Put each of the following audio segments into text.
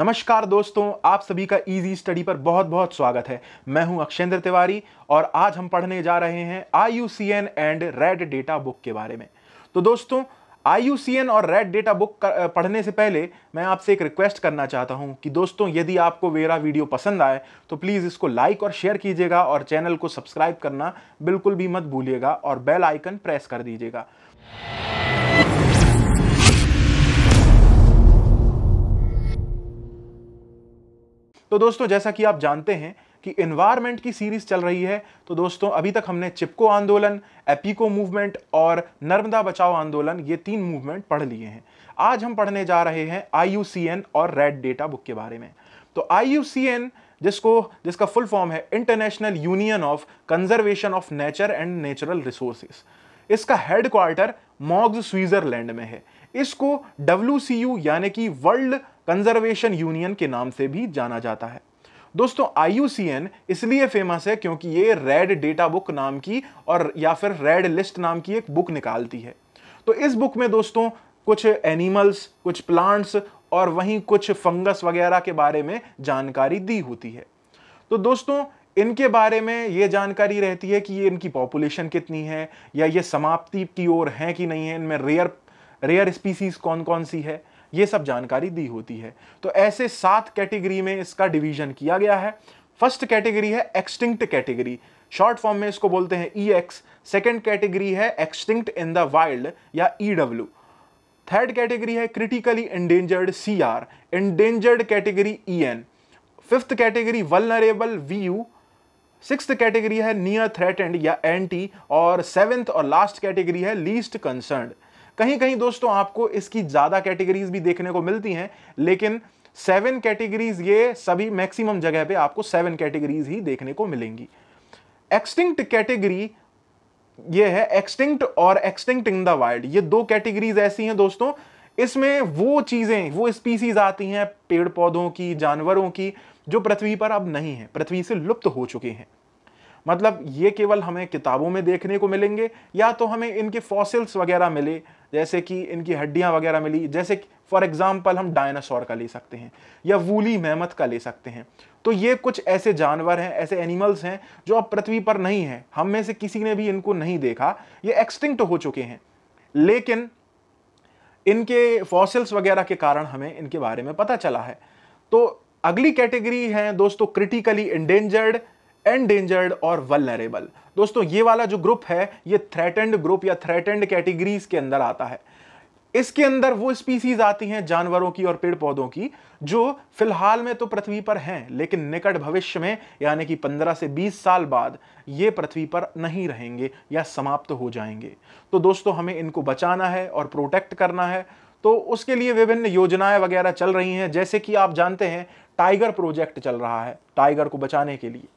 नमस्कार दोस्तों आप सभी का इजी स्टडी पर बहुत बहुत स्वागत है मैं हूं अक्षेंद्र तिवारी और आज हम पढ़ने जा रहे हैं I and red data book के बारे में तो दोस्तों आई और रेड डेटा बुक पढ़ने से पहले मैं आपसे एक रिक्वेस्ट करना चाहता हूं कि दोस्तों यदि आपको मेरा वीडियो पसंद आए तो प्लीज़ इसको लाइक और शेयर कीजिएगा और चैनल को सब्सक्राइब करना बिल्कुल भी मत भूलिएगा और बेल आइकन प्रेस कर दीजिएगा तो दोस्तों जैसा कि आप जानते हैं कि इन्वायरमेंट की सीरीज चल रही है तो दोस्तों अभी तक हमने चिपको आंदोलन एपिको मूवमेंट और नर्मदा बचाओ आंदोलन ये तीन मूवमेंट पढ़ लिए हैं आज हम पढ़ने जा रहे हैं आई और रेड डेटा बुक के बारे में तो आई जिसको जिसका फुल फॉर्म है International Union of Conservation of Nature and Natural Resources इसका हेडक्वार्टर मॉग्स स्विट्जरलैंड में है इसको डब्ल्यू यानी कि वर्ल्ड कंजर्वेशन यूनियन के नाम से भी जाना जाता है दोस्तों आई इसलिए फेमस है क्योंकि ये रेड डेटा बुक नाम की और या फिर रेड लिस्ट नाम की एक बुक निकालती है तो इस बुक में दोस्तों कुछ एनिमल्स कुछ प्लांट्स और वहीं कुछ फंगस वगैरह के बारे में जानकारी दी होती है तो दोस्तों इनके बारे में ये जानकारी रहती है कि ये इनकी पॉपुलेशन कितनी है या ये समाप्ति की ओर है कि नहीं है इनमें रेयर रेयर स्पीसीज कौन कौन सी है ये सब जानकारी दी होती है तो ऐसे सात कैटेगरी में इसका डिवीजन किया गया है फर्स्ट कैटेगरी है एक्सटिंक्ट कैटेगरी शॉर्ट फॉर्म में इसको बोलते हैं E e X second category है एक्सटिंक्ट इन द वाइल्ड या E e W third category है critically endangered C R endangered category E N fifth category vulnerable V U six category है near threatened या N T और seventh और last category है least concern कहीं कहीं दोस्तों आपको इसकी ज़्यादा कैटेगरीज भी देखने को मिलती हैं लेकिन सेवन कैटेगरीज ये सभी मैक्सिमम जगह पे आपको सेवन कैटेगरीज ही देखने को मिलेंगी एक्सटिंक्ट कैटेगरी ये है एक्सटिंक्ट और एक्सटिंक्ट इन द वाइल्ड ये दो कैटेगरीज ऐसी हैं दोस्तों इसमें वो चीज़ें वो स्पीसीज आती हैं पेड़ पौधों की जानवरों की जो पृथ्वी पर अब नहीं है पृथ्वी से लुप्त हो चुके हैं मतलब ये केवल हमें किताबों में देखने को मिलेंगे या तो हमें इनके फॉसिल्स वगैरह मिले जैसे कि इनकी हड्डियाँ वगैरह मिली जैसे फॉर एग्ज़ाम्पल हम डायनासोर का ले सकते हैं या वूली मेहमत का ले सकते हैं तो ये कुछ ऐसे जानवर हैं ऐसे एनिमल्स हैं जो अब पृथ्वी पर नहीं हैं हम में से किसी ने भी इनको नहीं देखा ये एक्सटिंक्ट हो चुके हैं लेकिन इनके फॉसिल्स वगैरह के कारण हमें इनके बारे में पता चला है तो अगली कैटेगरी है दोस्तों क्रिटिकली इंडेंजर्ड एंडेंजर्ड और वलनरेबल दोस्तों ये वाला जो ग्रुप है ये थ्रेटेंड ग्रुप या थ्रेटेंड कैटेगरीज के अंदर आता है इसके अंदर वो स्पीसीज आती हैं जानवरों की और पेड़ पौधों की जो फिलहाल में तो पृथ्वी पर हैं लेकिन निकट भविष्य में यानी कि 15 से 20 साल बाद ये पृथ्वी पर नहीं रहेंगे या समाप्त हो जाएंगे तो दोस्तों हमें इनको बचाना है और प्रोटेक्ट करना है तो उसके लिए विभिन्न योजनाएं वगैरह चल रही हैं जैसे कि आप जानते हैं टाइगर प्रोजेक्ट चल रहा है टाइगर को बचाने के लिए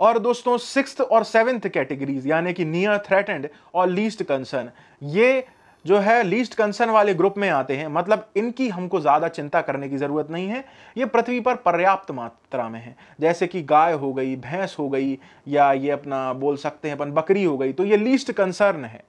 और दोस्तों सिक्स और सेवेंथ कैटेगरीज यानी कि नियर थ्रेटेंड और लीस्ट कंसर्न ये जो है लीस्ट कंसर्न वाले ग्रुप में आते हैं मतलब इनकी हमको ज़्यादा चिंता करने की ज़रूरत नहीं है ये पृथ्वी पर पर्याप्त मात्रा में है जैसे कि गाय हो गई भैंस हो गई या ये अपना बोल सकते हैं अपन बकरी हो गई तो ये लीस्ट कंसर्न है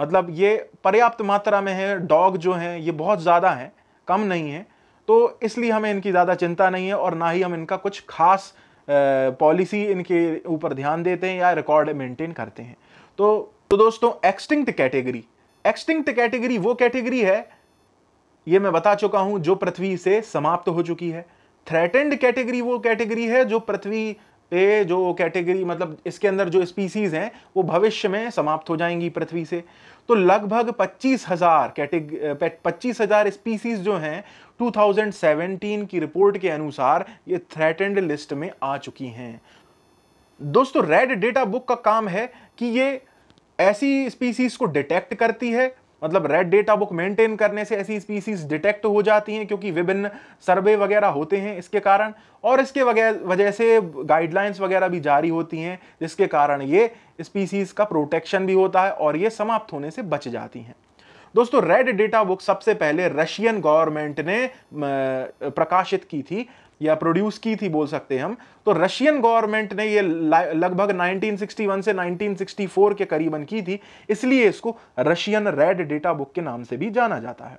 मतलब ये पर्याप्त मात्रा में है डॉग जो हैं ये बहुत ज़्यादा हैं कम नहीं है तो इसलिए हमें इनकी ज़्यादा चिंता नहीं है और ना ही हम इनका कुछ खास पॉलिसी इनके ऊपर ध्यान देते हैं या रिकॉर्ड मेंटेन करते हैं तो तो दोस्तों एक्सटिंक्ट कैटेगरी एक्सटिंक्ट कैटेगरी वो कैटेगरी है ये मैं बता चुका हूं जो पृथ्वी से समाप्त हो चुकी है थ्रेटेंड कैटेगरी वो कैटेगरी है जो पृथ्वी पे जो कैटेगरी मतलब इसके अंदर जो स्पीसीज हैं वो भविष्य में समाप्त हो जाएंगी पृथ्वी से तो लगभग पच्चीस हज़ार कैटेग पच्चीस हज़ार स्पीसीज जो हैं 2017 की रिपोर्ट के अनुसार ये थ्रेटेंड लिस्ट में आ चुकी हैं दोस्तों रेड डेटा बुक का काम है कि ये ऐसी स्पीसीज को डिटेक्ट करती है मतलब रेड डेटा बुक मेंटेन करने से ऐसी स्पीसीज डिटेक्ट हो जाती हैं क्योंकि विभिन्न सर्वे वगैरह होते हैं इसके कारण और इसके वजह से गाइडलाइंस वगैरह भी जारी होती हैं जिसके कारण ये स्पीसीज का प्रोटेक्शन भी होता है और ये समाप्त होने से बच जाती हैं दोस्तों रेड डेटा बुक सबसे पहले रशियन गवर्नमेंट ने प्रकाशित की थी या प्रोड्यूस की थी बोल सकते हैं हम तो रशियन गवर्नमेंट ने ये लगभग 1961 से 1964 के करीबन की थी इसलिए इसको रशियन रेड डेटा बुक के नाम से भी जाना जाता है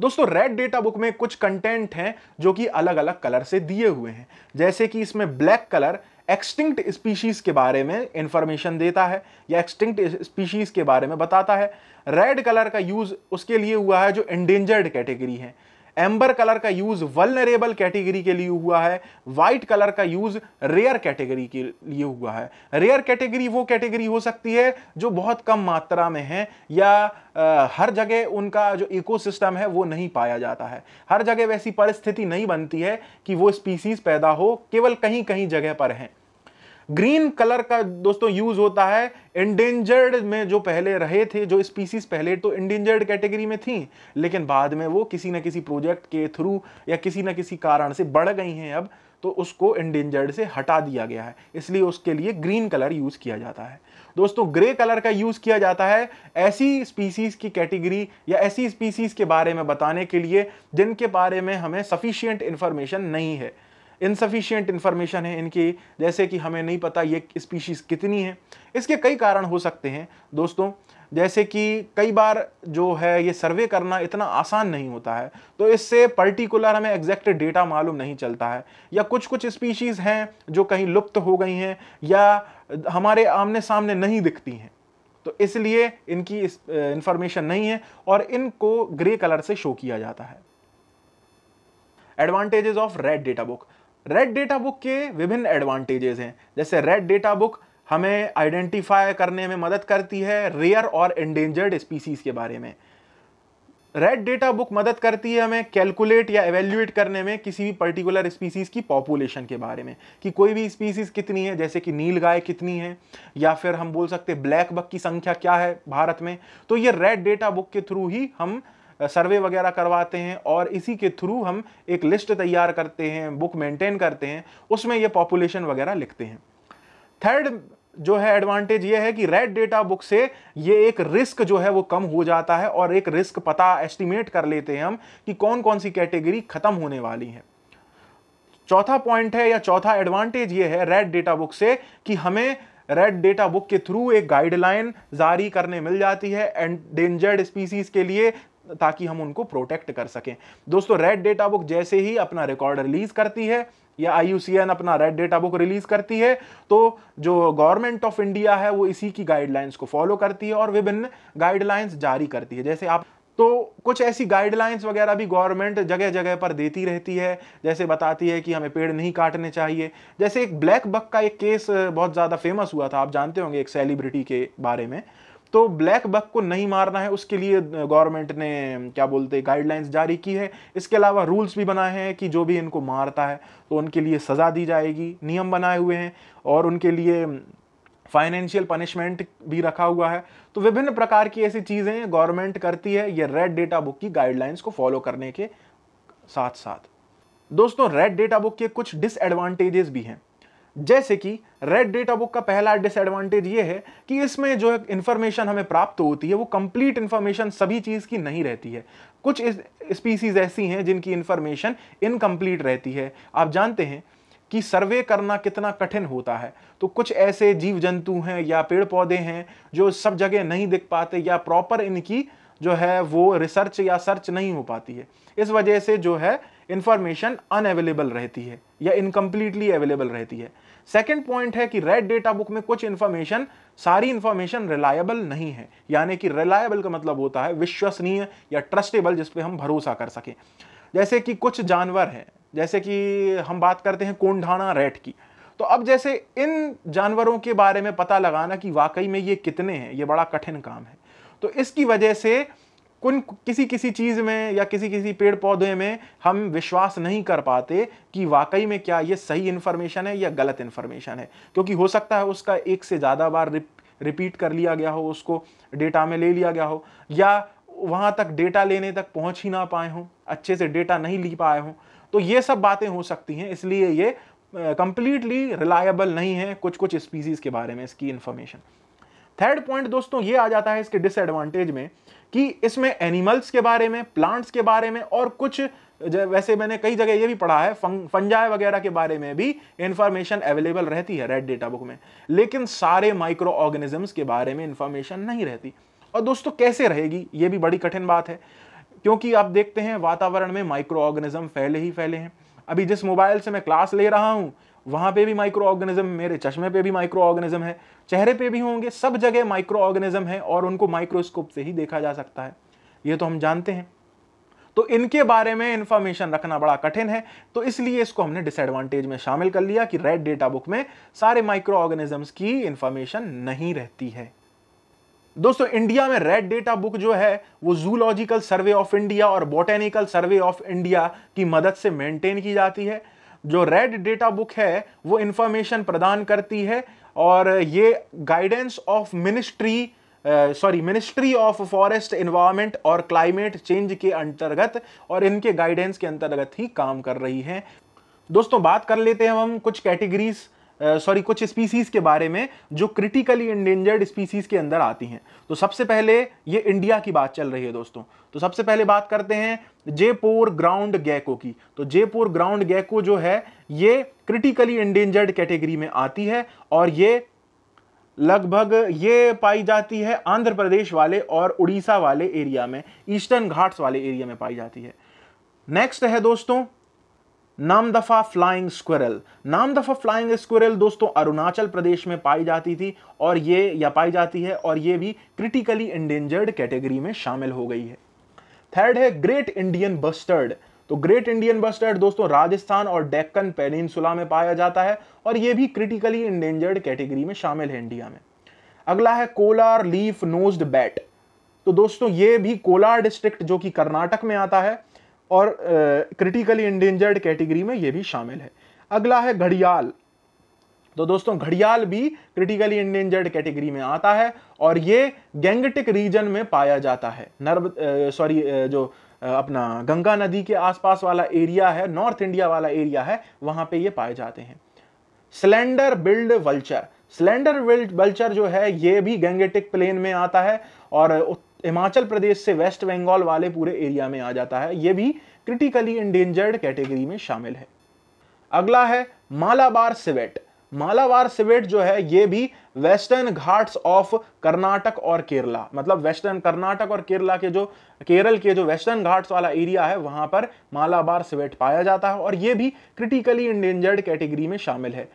दोस्तों रेड डेटा बुक में कुछ कंटेंट हैं जो कि अलग अलग कलर से दिए हुए हैं जैसे कि इसमें ब्लैक कलर एक्सटिंक्ट स्पीशीज़ के बारे में इंफॉर्मेशन देता है या एक्सटिंक्ट स्पीशीज़ के बारे में बताता है रेड कलर का यूज़ उसके लिए हुआ है जो एंडेंजर्ड कैटेगरी हैं एम्बर कलर का यूज वलनरेबल कैटेगरी के लिए हुआ है व्हाइट कलर का यूज रेयर कैटेगरी के लिए हुआ है रेयर कैटेगरी वो कैटेगरी हो सकती है जो बहुत कम मात्रा में है या आ, हर जगह उनका जो इकोसिस्टम है वो नहीं पाया जाता है हर जगह वैसी परिस्थिति नहीं बनती है कि वो स्पीसीज पैदा हो केवल कहीं कहीं जगह पर हैं ग्रीन कलर का दोस्तों यूज होता है इंडेंजर्ड में जो पहले रहे थे जो स्पीसीज पहले तो इंडेंजर्ड कैटेगरी में थी लेकिन बाद में वो किसी ना किसी प्रोजेक्ट के थ्रू या किसी ना किसी कारण से बढ़ गई हैं अब तो उसको इंडेंजर्ड से हटा दिया गया है इसलिए उसके लिए ग्रीन कलर यूज़ किया जाता है दोस्तों ग्रे कलर का यूज़ किया जाता है ऐसी स्पीसीज की कैटेगरी या ऐसी स्पीसीज के बारे में बताने के लिए जिनके बारे में हमें सफिशियंट इन्फॉर्मेशन नहीं है इनसफिशियंट इन्फॉर्मेशन है इनकी जैसे कि हमें नहीं पता ये स्पीशीज़ कितनी है इसके कई कारण हो सकते हैं दोस्तों जैसे कि कई बार जो है ये सर्वे करना इतना आसान नहीं होता है तो इससे पर्टिकुलर हमें एग्जैक्ट डेटा मालूम नहीं चलता है या कुछ कुछ स्पीशीज़ हैं जो कहीं लुप्त हो गई हैं या हमारे आमने सामने नहीं दिखती हैं तो इसलिए इनकी इस, नहीं है और इनको ग्रे कलर से शो किया जाता है advantages of red data book red data book के विभिन्न एडवांटेजेस हैं जैसे रेड डेटा बुक हमें आइडेंटिफाई करने में मदद करती है रेयर और एंडेंजर्ड स्पीसीज के बारे में रेड डेटा बुक मदद करती है हमें कैलकुलेट या एवेल्यूएट करने में किसी भी पर्टिकुलर स्पीसीज़ की पॉपुलेशन के बारे में कि कोई भी स्पीसीज़ कितनी है जैसे कि नील गाय कितनी है या फिर हम बोल सकते हैं ब्लैक बक की संख्या क्या है भारत में तो ये रेड डेटा बुक के थ्रू ही हम सर्वे वगैरह करवाते हैं और इसी के थ्रू हम एक लिस्ट तैयार करते हैं बुक मेंटेन करते हैं उसमें ये पॉपुलेशन वगैरह लिखते हैं थर्ड जो है एडवांटेज ये है कि रेड डेटा बुक से ये एक रिस्क जो है वो कम हो जाता है और एक रिस्क पता एस्टिमेट कर लेते हैं हम कि कौन कौन सी कैटेगरी खत्म होने वाली है चौथा पॉइंट है या चौथा एडवांटेज ये है रेड डेटा बुक से कि हमें रेड डेटा बुक के थ्रू एक गाइडलाइन जारी करने मिल जाती है एंडेंजर्ड स्पीसीज के लिए ताकि हम उनको प्रोटेक्ट कर सकें दोस्तों रेड डेटा बुक जैसे ही अपना रिकॉर्ड रिलीज करती है या आई अपना रेड डेटा बुक रिलीज करती है तो जो गवर्नमेंट ऑफ इंडिया है वो इसी की गाइडलाइंस को फॉलो करती है और विभिन्न गाइडलाइंस जारी करती है जैसे आप तो कुछ ऐसी गाइडलाइंस वगैरह भी गवर्नमेंट जगह जगह पर देती रहती है जैसे बताती है कि हमें पेड़ नहीं काटने चाहिए जैसे एक ब्लैक बक का एक केस बहुत ज़्यादा फेमस हुआ था आप जानते होंगे एक सेलिब्रिटी के बारे में तो ब्लैक बक को नहीं मारना है उसके लिए गवर्नमेंट ने क्या बोलते हैं गाइडलाइंस जारी की है इसके अलावा रूल्स भी बनाए हैं कि जो भी इनको मारता है तो उनके लिए सज़ा दी जाएगी नियम बनाए हुए हैं और उनके लिए फाइनेंशियल पनिशमेंट भी रखा हुआ है तो विभिन्न प्रकार की ऐसी चीज़ें गवर्नमेंट करती है ये रेड डेटा बुक की गाइडलाइंस को फॉलो करने के साथ साथ दोस्तों रेड डेटा बुक के कुछ डिसएडवांटेजेस भी हैं जैसे कि रेड डेटा बुक का पहला डिसएडवांटेज ये है कि इसमें जो इन्फॉर्मेशन हमें प्राप्त होती है वो कंप्लीट इन्फॉर्मेशन सभी चीज़ की नहीं रहती है कुछ स्पीसीज ऐसी हैं जिनकी इन्फॉर्मेशन इनकम्प्लीट रहती है आप जानते हैं कि सर्वे करना कितना कठिन होता है तो कुछ ऐसे जीव जंतु हैं या पेड़ पौधे हैं जो सब जगह नहीं दिख पाते या प्रॉपर इनकी जो है वो रिसर्च या सर्च नहीं हो पाती है इस वजह से जो है इन्फॉर्मेशन अनअवेलेबल रहती है या इनकम्प्लीटली अवेलेबल रहती है सेकेंड पॉइंट है कि रेड डेटा बुक में कुछ इन्फॉर्मेशन सारी इन्फॉर्मेशन रिलायबल नहीं है यानी कि रिलायबल का मतलब होता है विश्वसनीय या ट्रस्टेबल जिसपे हम भरोसा कर सकें जैसे कि कुछ जानवर हैं जैसे कि हम बात करते हैं कोंढाणा रेट की तो अब जैसे इन जानवरों के बारे में पता लगाना कि वाकई में ये कितने हैं ये बड़ा कठिन काम है तो इसकी वजह से कुन किसी किसी चीज़ में या किसी किसी पेड़ पौधे में हम विश्वास नहीं कर पाते कि वाकई में क्या ये सही इंफॉर्मेशन है या गलत इंफॉर्मेशन है क्योंकि हो सकता है उसका एक से ज़्यादा बार रिप, रिपीट कर लिया गया हो उसको डेटा में ले लिया गया हो या वहां तक डेटा लेने तक पहुंच ही ना पाए हों अच्छे से डेटा नहीं ली पाए हों तो ये सब बातें हो सकती हैं इसलिए ये कंप्लीटली रिलायबल नहीं है कुछ कुछ स्पीसीज़ के बारे में इसकी इंफॉर्मेशन थर्ड पॉइंट दोस्तों ये आ जाता है इसके डिसएडवांटेज में कि इसमें एनिमल्स के बारे में प्लांट्स के बारे में और कुछ वैसे मैंने कई जगह ये भी पढ़ा है फं, फंजाए वगैरह के बारे में भी इंफॉर्मेशन अवेलेबल रहती है रेड डेटा बुक में लेकिन सारे माइक्रो ऑर्गेनिजम्स के बारे में इंफॉर्मेशन नहीं रहती और दोस्तों कैसे रहेगी ये भी बड़ी कठिन बात है क्योंकि आप देखते हैं वातावरण में माइक्रो ऑर्गेनिज्म फैले ही फैले हैं अभी जिस मोबाइल से मैं क्लास ले रहा हूँ वहाँ पे भी माइक्रो ऑर्गेनिज्म मेरे चश्मे पे भी माइक्रो ऑर्गेनिज्म है चेहरे पे भी होंगे सब जगह माइक्रो ऑर्गेनिज्म है और उनको माइक्रोस्कोप से ही देखा जा सकता है ये तो हम जानते हैं तो इनके बारे में इंफॉर्मेशन रखना बड़ा कठिन है तो इसलिए इसको हमने डिसएडवांटेज में शामिल कर लिया कि रेड डेटा बुक में सारे माइक्रो ऑर्गेनिजम्स की इंफॉर्मेशन नहीं रहती है दोस्तों इंडिया में रेड डेटा बुक जो है वो जूलॉजिकल सर्वे ऑफ इंडिया और बॉटेनिकल सर्वे ऑफ इंडिया की मदद से मेंटेन की जाती है जो रेड डेटा बुक है वो इंफॉर्मेशन प्रदान करती है और ये guidance of ministry sorry ministry of forest environment और क्लाइमेट चेंज के अंतर्गत और इनके गाइडेंस के अंतर्गत ही काम कर रही है दोस्तों बात कर लेते हैं हम कुछ कैटेगरीज़ सॉरी कुछ स्पीसीज़ के बारे में जो क्रिटिकली इंडेंजर्ड स्पीसीज़ के अंदर आती हैं तो सबसे पहले ये इंडिया की बात चल रही है दोस्तों तो सबसे पहले बात करते हैं जयपुर ग्राउंड गैको की तो जयपुर ग्राउंड गैको जो है ये क्रिटिकली इंडेंजर्ड कैटेगरी में आती है और ये लगभग ये पाई जाती है आंध्र प्रदेश वाले और उड़ीसा वाले एरिया में ईस्टर्न घाट्स वाले एरिया में पाई जाती है नेक्स्ट है दोस्तों नाम दफा फ्लाइंग स्क्विरल नाम दफा फ्लाइंग स्क्विरल दोस्तों अरुणाचल प्रदेश में पाई जाती थी और ये या पाई जाती है और ये भी क्रिटिकली इंडेंजर्ड कैटेगरी में शामिल हो गई है थर्ड है ग्रेट इंडियन बस्टर्ड तो ग्रेट इंडियन बस्टर्ड दोस्तों राजस्थान और डेक्कन पेनिनसुला में पाया जाता है और ये भी क्रिटिकली इंडेंजर्ड कैटेगरी में शामिल है इंडिया में अगला है कोलार लीफ नोज्ड बैट तो दोस्तों ये भी कोलार डिस्ट्रिक्ट जो कि कर्नाटक में आता है और क्रिटिकली इंडेंजर्ड कैटेगरी में ये भी शामिल है अगला है घड़ियाल तो दोस्तों घड़ियाल भी क्रिटिकली इंडेंजर्ड कैटेगरी में आता है और ये गैंगटिक रीजन में पाया जाता है नर्ब सॉरी जो अपना गंगा नदी के आसपास वाला एरिया है नॉर्थ इंडिया वाला एरिया है वहाँ पे ये पाए जाते हैं slender billed vulture slender billed vulture जो है ये भी गैंगेटिक प्लेन में आता है और हिमाचल प्रदेश से वेस्ट बंगाल वाले पूरे एरिया में आ जाता है ये भी क्रिटिकली इंडेंजर्ड कैटेगरी में शामिल है अगला है मालाबार सिवेट मालाबार सिवेट जो है ये भी वेस्टर्न घाट्स ऑफ कर्नाटक और केरला मतलब वेस्टर्न कर्नाटक और केरला के जो केरल के जो वेस्टर्न घाट्स वाला एरिया है वहां पर मालाबार सिवेट पाया जाता है और ये भी क्रिटिकली इंडेंजर्ड कैटेगरी में शामिल है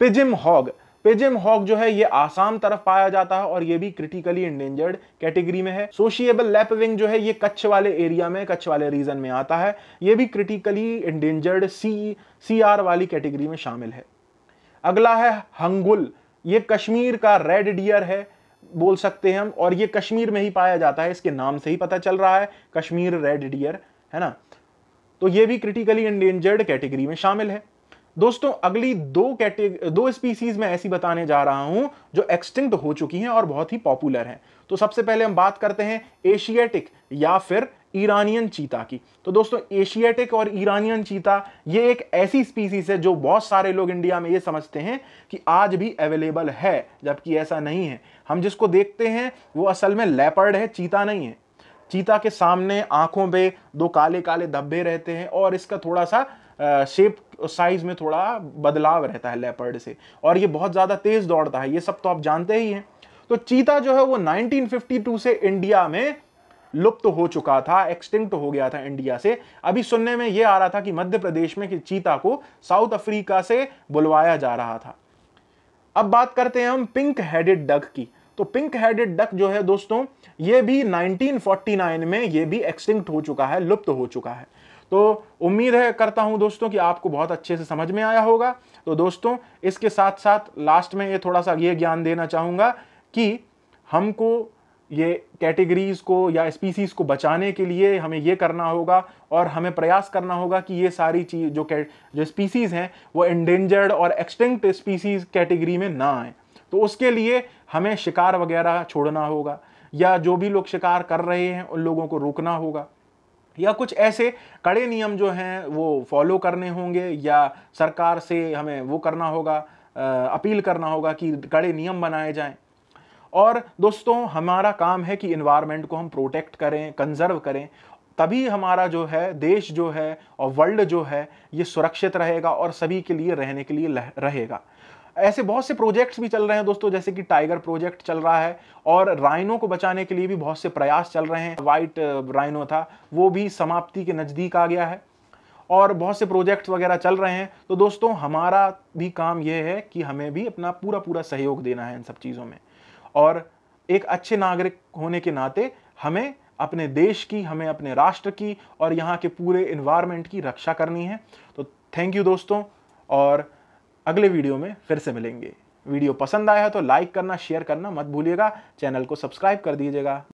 पिजिम हॉग पेजिम हॉक जो है ये आसाम तरफ पाया जाता है और ये भी क्रिटिकली इंडेंजर्ड कैटेगरी में है सोशिएबल विंग जो है ये कच्छ वाले एरिया में कच्छ वाले रीजन में आता है ये भी critically endangered C C R वाली कैटेगरी में शामिल है अगला है हंगुल ये कश्मीर का रेड डियर है बोल सकते हैं हम और ये कश्मीर में ही पाया जाता है इसके नाम से ही पता चल रहा है कश्मीर रेड डियर है ना तो ये भी क्रिटिकली इंडेंजर्ड कैटेगरी में शामिल है दोस्तों अगली दो कैटेगरी दो स्पीसीज में ऐसी बताने जा रहा हूं जो एक्सटिंक्ट हो चुकी हैं और बहुत ही पॉपुलर हैं तो सबसे पहले हम बात करते हैं एशियाटिक या फिर ईरानियन चीता की तो दोस्तों एशियाटिक और ईरानियन चीता ये एक ऐसी स्पीसीज है जो बहुत सारे लोग इंडिया में ये समझते हैं कि आज भी अवेलेबल है जबकि ऐसा नहीं है हम जिसको देखते हैं वो असल में लेपर्ड है चीता नहीं है चीता के सामने आंखों पे दो काले काले धब्बे रहते हैं और इसका थोड़ा सा शेप साइज में थोड़ा बदलाव रहता है लेपर्ड से और ये बहुत ज़्यादा तेज दौड़ता है ये सब तो आप जानते ही हैं तो चीता जो है वो 1952 से इंडिया में लुप्त तो हो चुका था एक्सटिंक्ट हो गया था इंडिया से अभी सुनने में ये आ रहा था कि मध्य प्रदेश में कि चीता को साउथ अफ्रीका से बुलवाया जा रहा था अब बात करते हैं हम पिंक हेडेड डक की तो पिंक हेडेड डक जो है दोस्तों ये भी 1949 में ये भी एक्सटिंक्ट हो चुका है लुप्त तो हो चुका है तो उम्मीद है करता हूँ दोस्तों कि आपको बहुत अच्छे से समझ में आया होगा तो दोस्तों इसके साथ साथ लास्ट में ये थोड़ा सा ये ज्ञान देना चाहूँगा कि हमको ये कैटेगरीज को या स्पीसीज़ को बचाने के लिए हमें ये करना होगा और हमें प्रयास करना होगा कि ये सारी चीज़ जो जो स्पीसीज़ हैं वो इंडेंजर्ड और एक्सटिंक्ट स्पीसीज़ कैटेगरी में ना आए तो उसके लिए हमें शिकार वगैरह छोड़ना होगा या जो भी लोग शिकार कर रहे हैं उन लोगों को रोकना होगा या कुछ ऐसे कड़े नियम जो हैं वो फॉलो करने होंगे या सरकार से हमें वो करना होगा अपील करना होगा कि कड़े नियम बनाए जाएं और दोस्तों हमारा काम है कि इन्वायरमेंट को हम प्रोटेक्ट करें कंजर्व करें तभी हमारा जो है देश जो है और वर्ल्ड जो है ये सुरक्षित रहेगा और सभी के लिए रहने के लिए रहेगा ऐसे बहुत से प्रोजेक्ट्स भी चल रहे हैं दोस्तों जैसे कि टाइगर प्रोजेक्ट चल रहा है और राइनो को बचाने के लिए भी बहुत से प्रयास चल रहे हैं वाइट राइनो था वो भी समाप्ति के नज़दीक आ गया है और बहुत से प्रोजेक्ट्स वगैरह चल रहे हैं तो दोस्तों हमारा भी काम यह है कि हमें भी अपना पूरा पूरा सहयोग देना है इन सब चीज़ों में और एक अच्छे नागरिक होने के नाते हमें अपने देश की हमें अपने राष्ट्र की और यहाँ के पूरे इन्वायरमेंट की रक्षा करनी है तो थैंक यू दोस्तों और अगले वीडियो में फिर से मिलेंगे वीडियो पसंद आया है तो लाइक करना शेयर करना मत भूलिएगा चैनल को सब्सक्राइब कर दीजिएगा